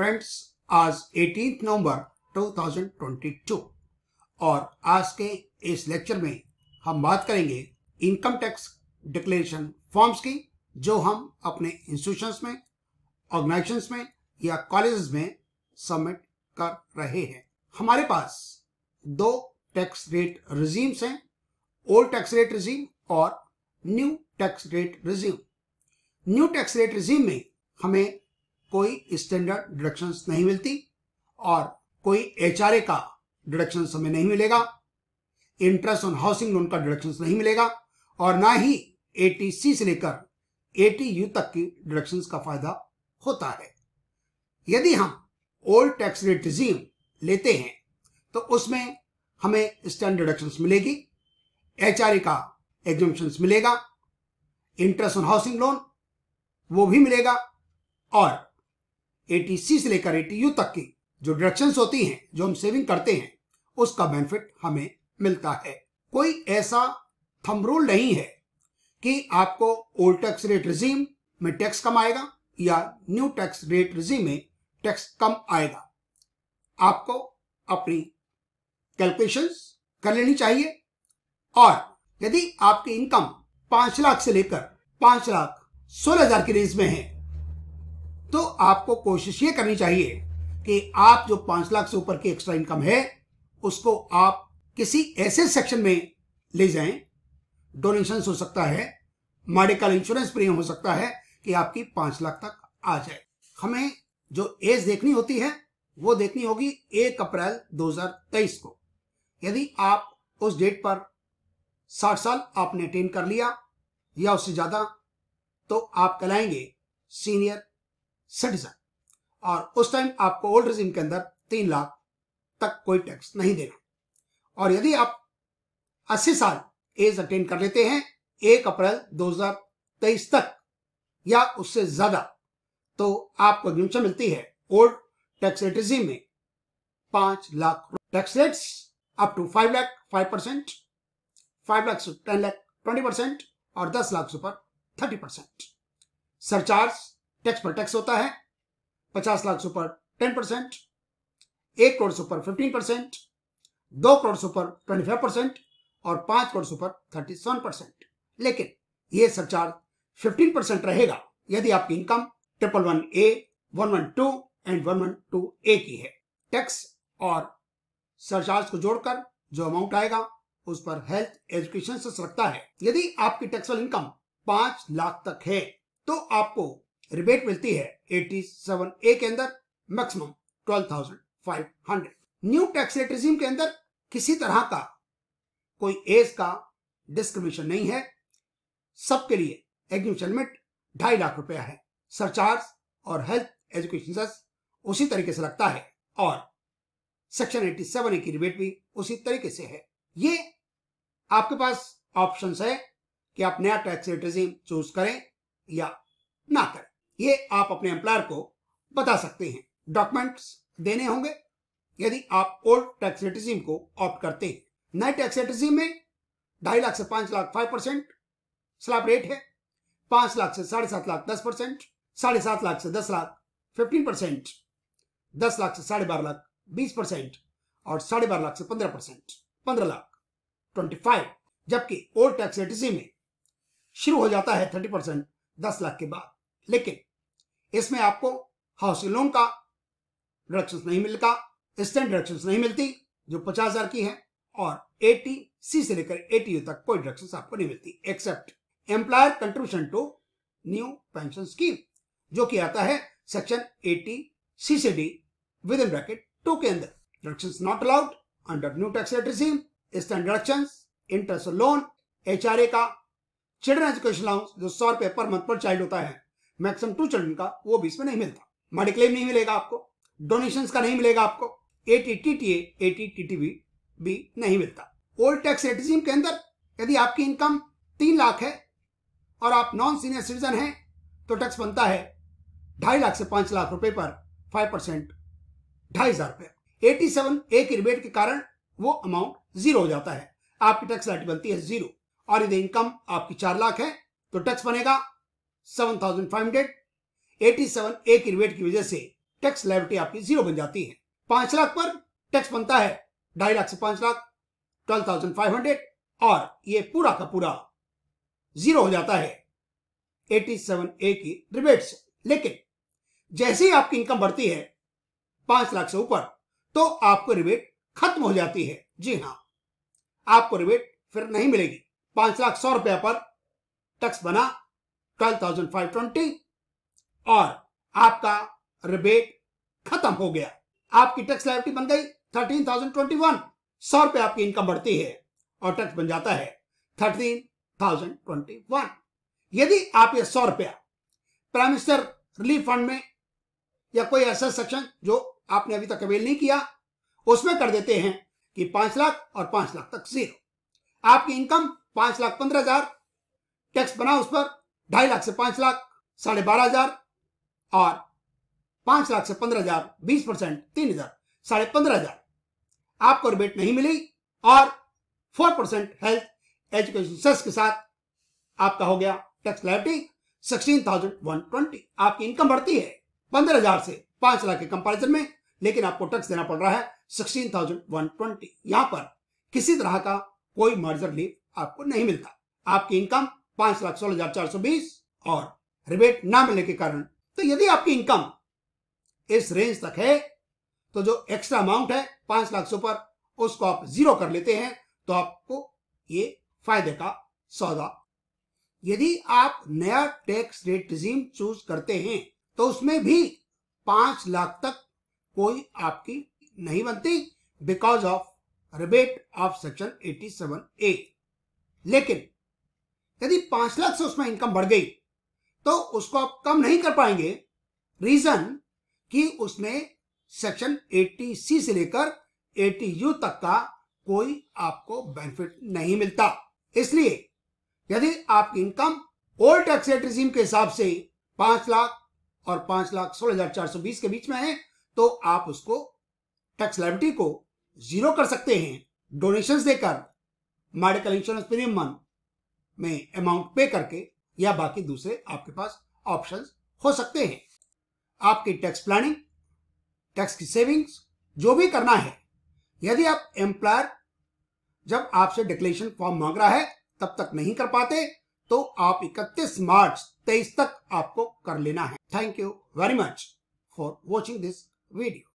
friends आज 18 नवंबर 2022 और आज के इस लेक्चर में हम बात करेंगे इनकम टैक्स डिक्लेरेशन फॉर्म्स की जो हम अपने इंस्टीट्यूशंस में ऑर्गेनाइजेशंस में या कॉलेजेस में सबमिट कर रहे हैं हमारे पास दो टैक्स रेट रिजीम्स हैं ओल्ड टैक्स रेट रिजीम और new tax rate regime new tax rate regime में हमें कोई स्टैंडर्ड डिडक्शन नहीं मिलती और कोई एच का डिडक्शन हमें नहीं मिलेगा इंटरेस्ट ऑन हाउसिंग लोन का डिडक्शन नहीं मिलेगा और ना ही ए से लेकर ए तक की डिडक्शन का फायदा होता है यदि हम ओल्ड टैक्स रेट रिजीम लेते हैं तो उसमें हमें स्टैंडर्ड डिडक्शन मिलेगी एच का एग्जामेशन मिलेगा इंटरेस्ट ऑन हाउसिंग लोन वो भी मिलेगा और एटी सी से लेकर एटी यू तक की जो डिडक्शन होती हैं जो हम सेविंग करते हैं उसका बेनिफिट हमें मिलता है कोई ऐसा थमरूल नहीं है कि आपको ओल्ड टैक्स रेट रिजीम में टैक्स कम आएगा या न्यू टैक्स रेट रिजीम में टैक्स कम आएगा आपको अपनी कैलकुलेशन कर लेनी चाहिए और यदि आपकी इनकम पांच लाख से लेकर पांच लाख सोलह हजार की रेंज में है तो आपको कोशिश ये करनी चाहिए कि आप जो पांच लाख से ऊपर की एक्स्ट्रा इनकम है उसको आप किसी ऐसे सेक्शन में ले जाएं डोनेशन हो सकता है मेडिकल इंश्योरेंस प्रीमियम हो सकता है कि आपकी पांच लाख तक आ जाए हमें जो एज देखनी होती है वो देखनी होगी एक अप्रैल 2023 को यदि आप उस डेट पर साठ साल आपने अटेंड कर लिया या उससे ज्यादा तो आप कहलाएंगे सीनियर सिटीजन और उस टाइम आपको ओल्ड रिजिम के अंदर तीन लाख तक कोई टैक्स नहीं देना और यदि आप अस्सी साल एज अटेंड कर लेते हैं एक अप्रैल 2023 तक या उससे ज्यादा तो आपको एग्जिमशन मिलती है ओल्ड टैक्स रेट रिजिम में पांच lakh tax rates up to five lakh five percent five lakh ten lakh twenty percent और दस लाख से ऊपर थर्टी परसेंट सरचार्ज टैक्स पर टैक्स होता है पचास लाख से ऊपर टेन परसेंट एक करोड़ से ऊपर फिफ्टीन परसेंट दो करोड़ से ऊपर ट्वेंटी फाइव परसेंट और पांच करोड़ से ऊपर थर्टी सेवन परसेंट लेकिन यह सरचार्ज फिफ्टीन परसेंट रहेगा यदि आपकी income triple one A one one two and one one two A की है टैक्स और सरचार्ज को जोड़कर जो अमाउंट आएगा उस पर हेल्थ एजुकेशन से लगता है यदि आपकी टैक्सल इनकम पांच लाख तक है तो आपको रिबेट मिलती है एट्टी सेवन ए के अंदर maximum twelve thousand five hundred new tax rate regime के अंदर किसी तरह का कोई एज का डिस्क्रिमिनेशन नहीं है सबके लिए एग्रीमेशन लिमिट ढाई लाख रुपया है सरचार्ज और हेल्थ एजुकेशन उसी तरीके से लगता है और सेक्शन 87 ए की रिबेट भी उसी तरीके से है ये आपके पास ऑप्शंस है कि आप नया टैक्स रेट रिजीम चूज करें या ना करें ये आप अपने एम्प्लॉयर को बता सकते हैं डॉक्यूमेंट्स देने होंगे यदि आप ओल्ड टैक्स रिटीजिम को ऑप्ट करते हैं नए टैक्स रिटीजिम में ढाई लाख से पांच lakh five percent slab rate है पांच लाख से साढ़े सात लाख दस परसेंट साढ़े सात लाख से दस लाख फिफ्टीन परसेंट दस लाख से साढ़े बारह लाख बीस परसेंट और साढ़े बारह लाख से पंद्रह परसेंट पंद्रह लाख ट्वेंटी फाइव जबकि ओल्ड टैक्स रिटीजिम में शुरू हो जाता है थर्टी परसेंट दस लाख के बाद लेकिन इसमें आपको हाउसिंग लोन का डिडक्शन नहीं मिलता स्टैंड डिडक्शन नहीं मिलती जो पचास हजार की है और एटी सी से लेकर एटी तक कोई डिडक्शन आपको नहीं मिलती except employer contribution to new pension scheme जो कि आता है section eighty C C D within bracket two के अंदर deduction not allowed under new tax rate regime standard deduction interest loan H का चिल्ड्रन एजुकेशन अलाउंस जो सौ रुपए पर मंथ पर चाइल्ड होता है मैक्सिम टू चिल्ड्रन का वो भी इसमें नहीं मिलता मेडिक्लेम नहीं मिलेगा आपको डोनेशन का नहीं मिलेगा आपको A T T T A T T T B भी नहीं मिलता ओल्ड टैक्स रेटिज्म के अंदर यदि आपकी इनकम तीन लाख है और आप नॉन सीनियर सिटीजन हैं तो टैक्स बनता है ढाई लाख से पांच लाख रुपए पर फाइव परसेंट ढाई हजार रुपये एटी सेवन ए की रिबेट के कारण वो अमाउंट जीरो हो जाता है आपकी टैक्स लाइट बनती है जीरो और यदि इनकम आपकी चार लाख है तो टैक्स बनेगा 7587 ए की रिवेट की वजह से टैक्स लाइबिलिटी आपकी जीरो बन जाती है पांच लाख पर टैक्स बनता है ढाई लाख से पांच lakh twelve thousand five hundred और ये पूरा का पूरा जीरो हो जाता है 87 ए की रिबेट से लेकिन जैसे ही आपकी इनकम बढ़ती है पांच लाख से ऊपर तो आपको रिबेट खत्म हो जाती है जी हां आपको रिबेट फिर नहीं मिलेगी पांच लाख सौ रुपया पर टैक्स बना 12,520 और आपका रिबेट खत्म हो गया आपकी टैक्स लाइबिलिटी बन गई 13,021 सौ रुपए आपकी इनकम बढ़ती है और टैक्स बन जाता है 13,021 यदि आप ये सौ रुपया प्राइम मिनिस्टर रिलीफ फंड में या कोई ऐसा सेक्शन जो आपने अभी तक अवेल नहीं किया उसमें कर देते हैं कि पांच लाख और पांच लाख तक जीरो आपकी इनकम पांच लाख पंद्रह हजार टैक्स बना उस पर ढाई लाख से पांच लाख साढ़े बारह हजार और पांच लाख से पंद्रह हजार बीस परसेंट तीन हजार साढ़े पंद्रह हजार आपको रिबेट नहीं मिली और four percent health education cess के साथ आपका हो गया tax liability sixteen thousand one twenty आपकी इनकम बढ़ती है पंद्रह हजार से पांच लाख के कंपैरिजन में लेकिन आपको टैक्स देना पड़ रहा है सिक्सटीन थाउजेंड वन ट्वेंटी यहां पर किसी तरह का कोई मर्जर लीव आपको नहीं मिलता आपकी इनकम पांच लाख सोलह हजार चार सौ बीस और रिबेट ना मिलने के कारण तो यदि आपकी इनकम इस रेंज तक है तो जो एक्स्ट्रा अमाउंट है पांच लाख से ऊपर उसको आप जीरो कर लेते हैं तो आपको ये फायदे का सौदा यदि आप नया टैक्स रेट रिजीम चूज करते हैं तो उसमें भी पांच लाख तक कोई आपकी नहीं बनती because of rebate of section 87 A लेकिन यदि पांच लाख से उसमें इनकम बढ़ गई तो उसको आप कम नहीं कर पाएंगे रीजन कि उसमें सेक्शन 80 सी से लेकर 80 यू तक का कोई आपको बेनिफिट नहीं मिलता इसलिए यदि आपकी income old tax rate regime के हिसाब से पांच लाख और पांच लाख सोलह हजार चार सौ बीस के बीच में है तो आप उसको टैक्स लाइबिलिटी को जीरो कर सकते हैं डोनेशंस देकर मेडिकल इंश्योरेंस प्रीमियम में अमाउंट पे करके या बाकी दूसरे आपके पास ऑप्शंस हो सकते हैं आपकी टैक्स प्लानिंग टैक्स की सेविंग्स जो भी करना है यदि आप एम्प्लॉयर जब आपसे डिक्लेरेशन फॉर्म मांग रहा है तब तक नहीं कर पाते तो आप 31 मार्च 23 तक आपको कर लेना है thank you very much for watching this video